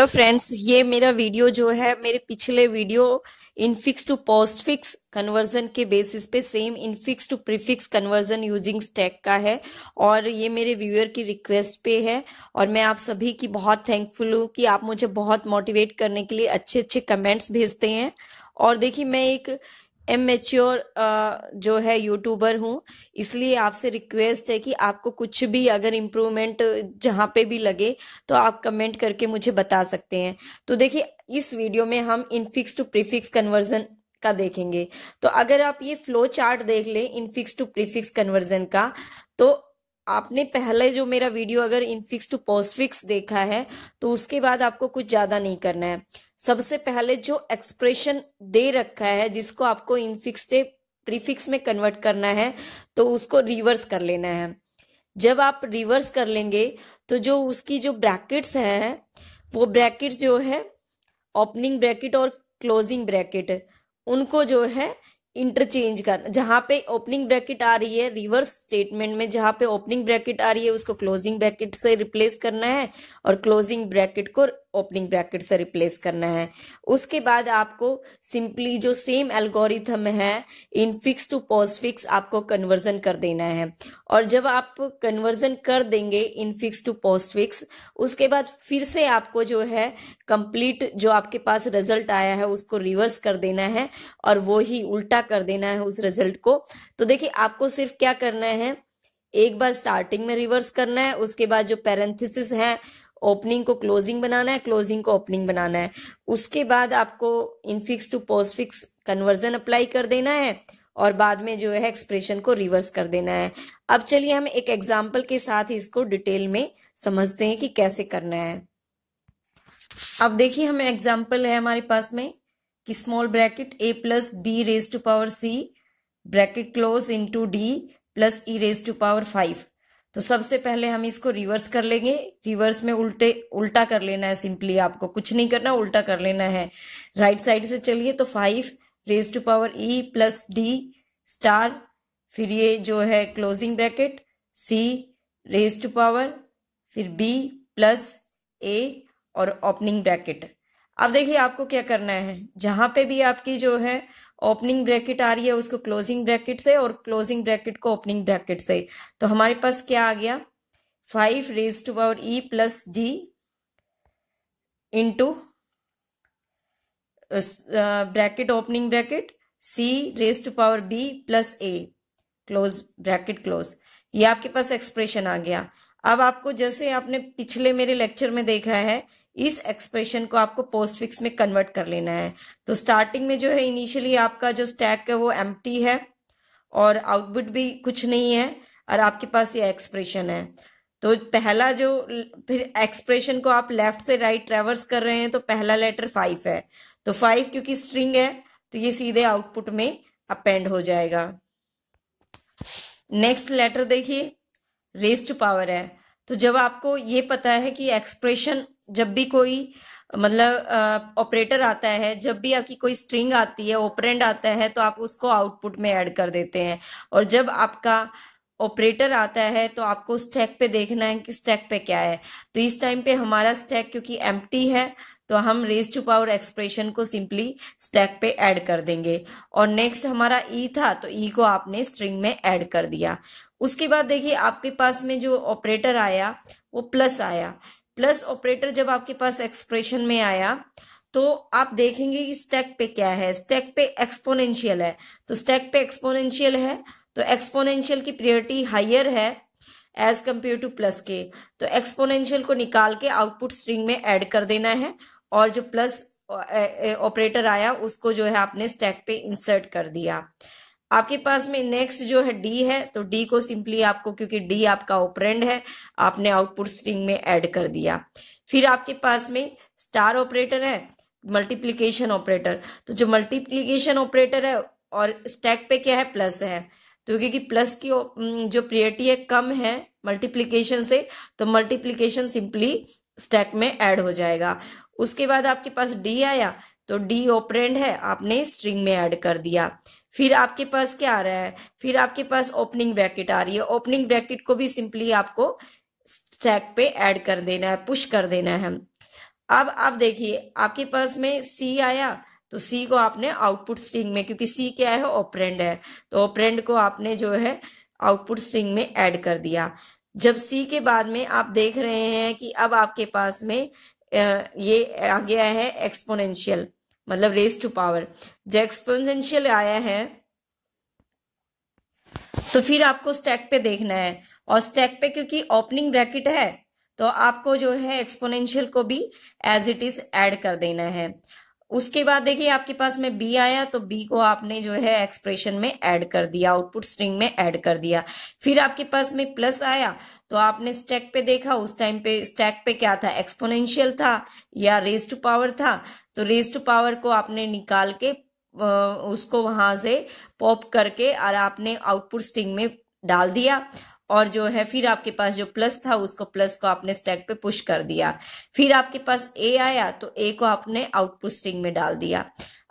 hello friends ये मेरा video जो है मेरे पिछले video infix to postfix conversion के बेसिस पे same infix to prefix conversion using stack का है और ये मेरे व्यूअर की रिक्वेस्ट पे है और मैं आप सभी की बहुत थैंकफुल हूँ कि आप मुझे बहुत मोटिवेट करने के लिए अच्छे अच्छे कमेंट्स भेजते हैं और देखिए मैं एक एम मेच्योर uh, जो है यूट्यूबर हूँ इसलिए आपसे रिक्वेस्ट है कि आपको कुछ भी अगर इम्प्रूवमेंट uh, जहाँ पे भी लगे तो आप कमेंट करके मुझे बता सकते हैं तो देखिए इस वीडियो में हम इनफिक्स टू प्रीफिक्स कन्वर्जन का देखेंगे तो अगर आप ये फ्लो चार्ट देख ले इनफिक्स टू प्रीफिक्स कन्वर्जन का तो आपने पहले जो मेरा वीडियो अगर इनफिक्स टू पोस्टफिक्स देखा है तो उसके बाद आपको कुछ ज्यादा नहीं करना है सबसे पहले जो एक्सप्रेशन दे रखा है जिसको आपको इनफिक्स प्रीफिक्स में कन्वर्ट करना है तो उसको रिवर्स कर लेना है जब आप रिवर्स कर लेंगे तो जो उसकी जो ब्रैकेट्स हैं वो ब्रैकेट जो है ओपनिंग ब्रैकेट और क्लोजिंग ब्रैकेट उनको जो है इंटरचेंज करना जहां पे ओपनिंग ब्रैकेट आ रही है रिवर्स स्टेटमेंट में जहां पे ओपनिंग ब्रैकेट आ रही है उसको क्लोजिंग ब्रैकेट से रिप्लेस करना है और क्लोजिंग ब्रैकेट को ओपनिंग ब्रैकेट से रिप्लेस करना है उसके बाद आपको सिंपली जो सेम एल्गोरिथम है infix to postfix आपको कन्वर्जन कर देना है और जब आप कन्वर्जन कर देंगे infix to postfix उसके बाद फिर से आपको जो है कंप्लीट जो आपके पास रिजल्ट आया है उसको रिवर्स कर देना है और वो ही उल्टा कर देना है उस रिजल्ट को तो देखिए आपको सिर्फ क्या करना है एक बार स्टार्टिंग में रिवर्स करना है उसके बाद जो पैरेंथिस है ओपनिंग को क्लोजिंग बनाना है क्लोजिंग को ओपनिंग बनाना है उसके बाद आपको infix to postfix conversion apply कर देना है और बाद में जो है एक्सप्रेशन को रिवर्स कर देना है अब चलिए हम एक एग्जाम्पल के साथ इसको डिटेल में समझते हैं कि कैसे करना है अब देखिए हमें एग्जाम्पल है हमारे पास में कि small bracket a plus b raise to power c bracket close into d plus e raise to power five तो सबसे पहले हम इसको रिवर्स कर लेंगे रिवर्स में उल्टे उल्टा कर लेना है सिंपली आपको कुछ नहीं करना उल्टा कर लेना है राइट साइड से चलिए तो five raise to power e plus d star फिर ये जो है closing bracket c raise to power फिर बी प्लस ए और ओपनिंग ब्रैकेट अब देखिए आपको क्या करना है जहां पे भी आपकी जो है ओपनिंग ब्रैकेट आ रही है उसको क्लोजिंग ब्रैकेट से और क्लोजिंग ब्रैकेट को ओपनिंग ब्रैकेट से तो हमारे पास क्या आ गया five raise to power e plus d into bracket opening bracket c raise to power b plus a close bracket close ये आपके पास एक्सप्रेशन आ गया अब आपको जैसे आपने पिछले मेरे लेक्चर में देखा है इस एक्सप्रेशन को आपको पोस्ट फिक्स में कन्वर्ट कर लेना है तो स्टार्टिंग में जो है इनिशियली आपका जो स्टैक है वो एम है और आउटपुट भी कुछ नहीं है और आपके पास ये एक्सप्रेशन है तो पहला जो फिर एक्सप्रेशन को आप लेफ्ट से राइट right ट्रेवर्स कर रहे हैं तो पहला लेटर फाइव है तो फाइव क्योंकि स्ट्रिंग है तो ये सीधे आउटपुट में अपेंड हो जाएगा नेक्स्ट लेटर देखिए रेस्ट पावर है तो जब आपको ये पता है कि एक्सप्रेशन जब भी कोई मतलब ऑपरेटर आता है जब भी आपकी कोई स्ट्रिंग आती है ऑपरेंड आता है तो आप उसको आउटपुट में ऐड कर देते हैं और जब आपका ऑपरेटर आता है तो आपको स्टैक पे देखना है कि स्टैक पे क्या है तो इस टाइम पे हमारा स्टैक क्योंकि एम है तो हम रेज टू पावर एक्सप्रेशन को सिंपली स्टैक पे ऐड कर देंगे और नेक्स्ट हमारा ई e था तो ई e को आपने स्ट्रिंग में ऐड कर दिया उसके बाद देखिए आपके पास में जो ऑपरेटर आया वो प्लस आया प्लस ऑपरेटर जब आपके पास एक्सप्रेशन में आया तो आप देखेंगे कि स्टैक पे क्या है स्टैक पे एक्सपोनेंशियल है तो स्टैक पे एक्सपोनेंशियल है तो एक्सपोनेंशियल की प्रियोरिटी हायर है एज कम्पेयर टू प्लस के तो एक्सपोनेंशियल को निकाल के आउटपुट स्ट्रिंग में एड कर देना है और जो प्लस ऑपरेटर आया उसको जो है आपने स्टैक पे इंसर्ट कर दिया आपके पास में नेक्स्ट जो है डी है तो डी को सिंपली आपको क्योंकि डी आपका ऑपरेंड है आपने आउटपुट स्ट्रिंग में ऐड कर दिया फिर आपके पास में स्टार ऑपरेटर है मल्टीप्लीकेशन ऑपरेटर तो जो मल्टीप्लीकेशन ऑपरेटर है और स्टैक पे क्या है प्लस है तो क्योंकि प्लस की जो प्रियरिटी है कम है मल्टीप्लीकेशन से तो मल्टीप्लीकेशन सिंपली स्टैक में ऐड हो जाएगा उसके बाद आपके पास डी आया तो डी ऑपरेंड है आपने स्ट्रिंग में ऐड कर दिया फिर आपके पास क्या आ रहा है फिर आपके पास ओपनिंग ब्रैकेट आ रही है ओपनिंग ब्रैकेट को भी सिंपली आपको स्टैक पे ऐड कर देना है पुश कर देना है अब आप देखिए आपके पास में सी आया तो सी को आपने आउटपुट स्ट्रिंग में क्योंकि सी क्या है ऑपरेंड है तो ऑपरेंड को आपने जो है आउटपुट स्ट्रिंग में ऐड कर दिया जब सी के बाद में आप देख रहे हैं कि अब आपके पास में ये आ गया है एक्सपोनेंशियल मतलब रेस टू पावर जो एक्सपोनेंशियल आया है तो फिर आपको स्टैक पे देखना है और स्टैक पे क्योंकि ओपनिंग ब्रैकेट है तो आपको जो है एक्सपोनेंशियल को भी एज इट इज ऐड कर देना है उसके बाद देखिए आपके पास में बी आया तो बी को आपने जो है एक्सप्रेशन में ऐड कर दिया आउटपुट स्ट्रिंग में ऐड कर दिया फिर आपके पास में प्लस आया तो आपने स्टैक पे देखा उस टाइम पे स्टैक पे क्या था एक्सपोनेंशियल था या रेस टू पावर था तो रेस टू पावर को आपने निकाल के उसको वहां से पॉप करके और आपने आउटपुट स्ट्रिंग में डाल दिया और जो है फिर आपके पास जो प्लस था उसको प्लस को आपने स्टैक पे पुश कर दिया फिर आपके पास ए आया तो ए को आपने आउटपुट स्ट्रिंग में डाल दिया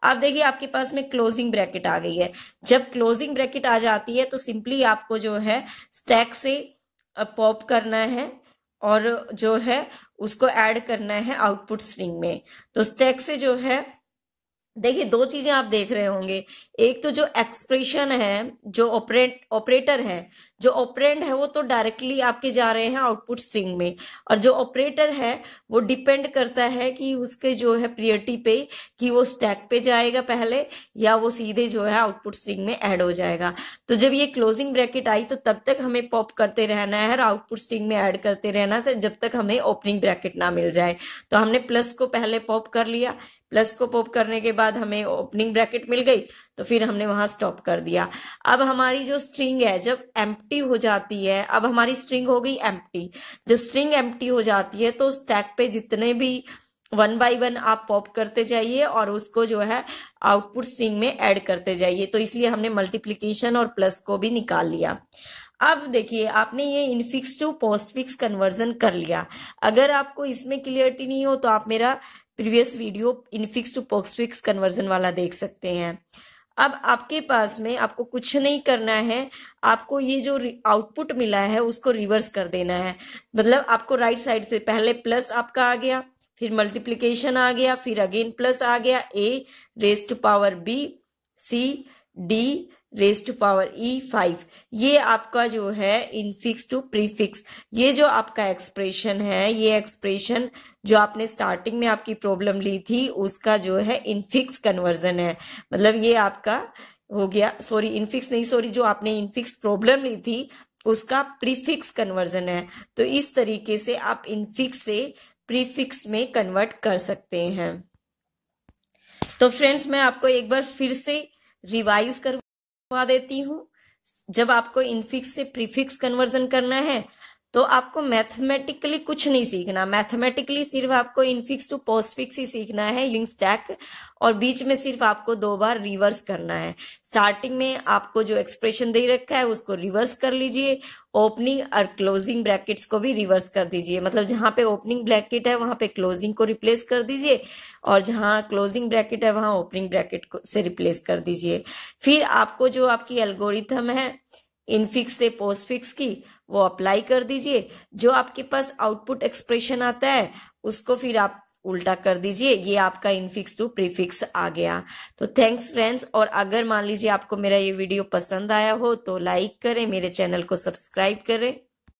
अब देखिए आपके पास में क्लोजिंग ब्रैकेट आ गई है जब क्लोजिंग ब्रैकेट आ जाती है तो सिंपली आपको जो है स्टैक से पॉप करना है और जो है उसको ऐड करना है आउटपुट स्ट्रिंग में तो स्टैक से जो है देखिए दो चीजें आप देख रहे होंगे एक तो जो एक्सप्रेशन है जो ऑपरेट ऑपरेटर है जो ऑपरेंट है वो तो डायरेक्टली आपके जा रहे हैं आउटपुट स्ट्रिंग में और जो ऑपरेटर है वो डिपेंड करता है कि उसके जो है प्रियरिटी पे कि वो स्टैक पे जाएगा पहले या वो सीधे जो है आउटपुट स्ट्रिंग में ऐड हो जाएगा तो जब ये क्लोजिंग ब्रैकेट आई तो तब तक हमें पॉप करते रहना है और आउटपुट स्ट्रिंग में एड करते रहना था जब तक हमें ओपनिंग ब्रैकेट ना मिल जाए तो हमने प्लस को पहले पॉप कर लिया प्लस को पोप करने के बाद हमें ओपनिंग ब्रैकेट मिल गई तो फिर हमने वहां स्टॉप कर दिया अब हमारी जो स्ट्रिंग है जब एम्प्टी हो जाती है अब हमारी स्ट्रिंग हो गई एम्प्टी जब स्ट्रिंग एम्प्टी हो जाती है तो स्टैक पे जितने भी वन बाई वन आप पॉप करते जाइए और उसको जो है आउटपुट स्ट्रिंग में ऐड करते जाइए तो इसलिए हमने मल्टीप्लीकेशन और प्लस को भी निकाल लिया अब देखिए आपने ये infix to postfix conversion कर लिया अगर आपको इसमें क्लियरिटी नहीं हो तो आप मेरा previous video infix to postfix conversion वाला देख सकते हैं अब आपके पास में आपको कुछ नहीं करना है आपको ये जो आउटपुट मिला है उसको रिवर्स कर देना है मतलब आपको राइट साइड से पहले प्लस आपका आ गया फिर मल्टीप्लीकेशन आ गया फिर अगेन प्लस आ गया a raised power b c d raise to power e five ये आपका जो है इनफिक्स टू प्रीफिक्स ये जो आपका एक्सप्रेशन है ये एक्सप्रेशन जो आपने स्टार्टिंग में आपकी प्रॉब्लम ली थी उसका जो है इनफिक्स कन्वर्जन है मतलब ये आपका हो गया सॉरी इनफिक्स नहीं सॉरी जो आपने इनफिक्स प्रॉब्लम ली थी उसका प्रीफिक्स कन्वर्जन है तो इस तरीके से आप इनफिक्स से प्रीफिक्स में कन्वर्ट कर सकते हैं तो फ्रेंड्स मैं आपको एक बार फिर से रिवाइज करूँ देती हूँ जब आपको इनफिक्स से प्रीफिक्स कन्वर्जन करना है तो आपको मैथमेटिकली कुछ नहीं सीखना मैथमेटिकली सिर्फ आपको इनफिक्स टू पोस्टफिक्स ही सीखना है यूंग स्टैक और बीच में सिर्फ आपको दो बार रिवर्स करना है स्टार्टिंग में आपको जो एक्सप्रेशन दे रखा है उसको रिवर्स कर लीजिए ओपनिंग और क्लोजिंग ब्रैकेट्स को भी रिवर्स कर दीजिए मतलब जहां पे ओपनिंग ब्रैकेट है वहां पे क्लोजिंग को रिप्लेस कर दीजिए और जहां क्लोजिंग ब्रैकेट है वहां ओपनिंग ब्रैकेट को से रिप्लेस कर दीजिए फिर आपको जो आपकी एल्गोरिथम है इनफिक्स से पोस्टफिक्स की वो अप्लाई कर दीजिए जो आपके पास आउटपुट एक्सप्रेशन आता है उसको फिर आप उल्टा कर दीजिए ये आपका इनफिक्स टू प्रीफिक्स आ गया तो थैंक्स फ्रेंड्स और अगर मान लीजिए आपको मेरा ये वीडियो पसंद आया हो तो लाइक करें मेरे चैनल को सब्सक्राइब करें